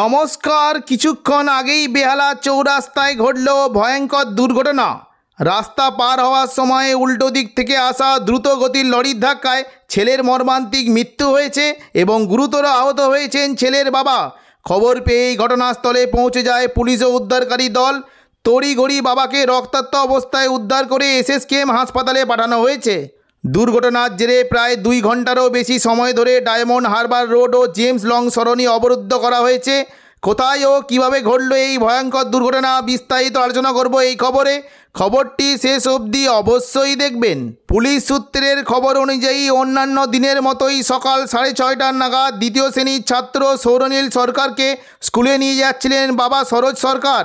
নমস্কার কিছুক্ষণ আগেই বেহালা চৌরাস্তায় ঘটল ভয়ঙ্কর দুর্ঘটনা রাস্তা পার হওয়ার সময় উল্টো দিক থেকে আসা দ্রুত গতির লরির ধাক্কায় ছেলের মর্মান্তিক মৃত্যু হয়েছে এবং গুরুতর আহত হয়েছেন ছেলের বাবা খবর পেয়েই ঘটনাস্থলে পৌঁছে যায় পুলিশ ও উদ্ধারকারী দল তড়িঘড়ি বাবাকে রক্তাক্ত অবস্থায় উদ্ধার করে এসএসকেএম হাসপাতালে পাঠানো হয়েছে দুর্ঘটনার জেরে প্রায় দুই ঘন্টারও বেশি সময় ধরে ডায়মন্ড হারবার রোড ও জেমস লং সরণি অবরুদ্ধ করা হয়েছে কোথায় ও কীভাবে ঘটল এই ভয়ঙ্কর দুর্ঘটনা বিস্তারিত আলোচনা করব এই খবরে খবরটি শেষ অবধি অবশ্যই দেখবেন পুলিশ সূত্রের খবর অনুযায়ী অন্যান্য দিনের মতোই সকাল সাড়ে ছয়টার নাগাদ দ্বিতীয় শ্রেণীর ছাত্র সৌরনীল সরকারকে স্কুলে নিয়ে যাচ্ছিলেন বাবা সরোজ সরকার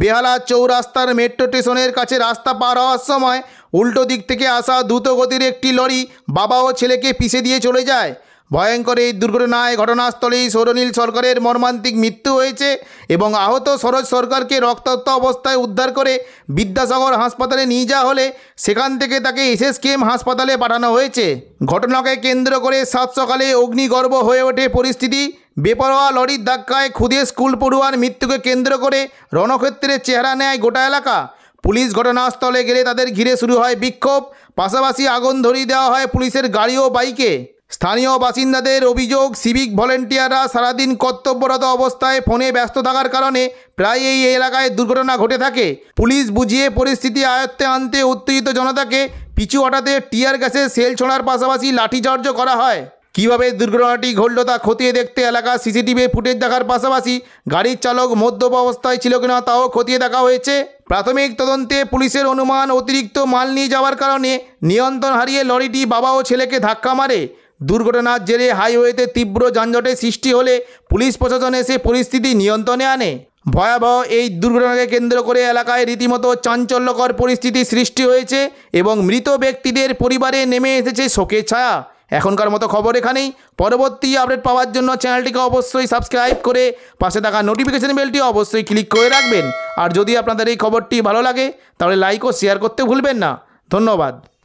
বেহালা চৌরাস্তার মেট্রো স্টেশনের কাছে রাস্তা পার হওয়ার সময় উল্টো দিক থেকে আসা দ্রুতগতির একটি লরি বাবা ও ছেলেকে পিষে দিয়ে চলে যায় ভয়ঙ্কর এই দুর্ঘটনায় ঘটনাস্থলেই সৌরনীল সরকারের মর্মান্তিক মৃত্যু হয়েছে এবং আহত সরোজ সরকারকে রক্তাক্ত অবস্থায় উদ্ধার করে বিদ্যাসাগর হাসপাতালে নিয়ে যাওয়া হলে সেখান থেকে তাকে এসএসকেএম হাসপাতালে পাঠানো হয়েছে ঘটনাকে কেন্দ্র করে সাত সকালে অগ্নিগর্ভ হয়ে ওঠে পরিস্থিতি বেপরোয়া লরির ধাক্কায় ক্ষুদে স্কুল পড়ুয়ার মৃত্যুকে কেন্দ্র করে রণক্ষেত্রের চেহারা নেয় গোটা এলাকা পুলিশ ঘটনাস্থলে গেলে তাদের ঘিরে শুরু হয় বিক্ষোভ পাশাপাশি আগুন ধরিয়ে দেওয়া হয় পুলিশের গাড়ি ও বাইকে স্থানীয় বাসিন্দাদের অভিযোগ সিভিক ভলেন্টিয়াররা সারাদিন কর্তব্যরত অবস্থায় ফোনে ব্যস্ত থাকার কারণে প্রায় এই এলাকায় দুর্ঘটনা ঘটে থাকে পুলিশ বুঝিয়ে পরিস্থিতি আয়ত্তে আনতে উত্তেজিত জনতাকে পিছু হটাতে টিয়ার গ্যাসের সেল ছোঁড়ার পাশাপাশি লাঠিচার্জ করা হয় কিভাবে দুর্ঘটনাটি ঘটল তা খতিয়ে দেখতে এলাকার সিসিটিভি ফুটেজ দেখার পাশাপাশি গাড়ির চালক মদ্যপ অবস্থায় ছিল কিনা তাও খতিয়ে দেখা হয়েছে প্রাথমিক তদন্তে পুলিশের অনুমান অতিরিক্ত মাল নিয়ে যাওয়ার কারণে নিয়ন্ত্রণ হারিয়ে লরিটি বাবা ও ছেলেকে ধাক্কা মারে দুর্ঘটনার জেরে হাইওয়েতে তীব্র যানজটের সৃষ্টি হলে পুলিশ প্রশাসন এসে পরিস্থিতি নিয়ন্ত্রণে আনে ভয়াবহ এই দুর্ঘটনাকে কেন্দ্র করে এলাকায় রীতিমতো চাঞ্চল্যকর পরিস্থিতি সৃষ্টি হয়েছে এবং মৃত ব্যক্তিদের পরিবারে নেমে এসেছে শোকের ছায়া এখনকার মতো খবর এখানেই পরবর্তী আপডেট পাওয়ার জন্য চ্যানেলটিকে অবশ্যই সাবস্ক্রাইব করে পাশে থাকা নোটিফিকেশন বেলটি অবশ্যই ক্লিক করে রাখবেন আর যদি আপনাদের এই খবরটি ভালো লাগে তাহলে লাইক ও শেয়ার করতে ভুলবেন না ধন্যবাদ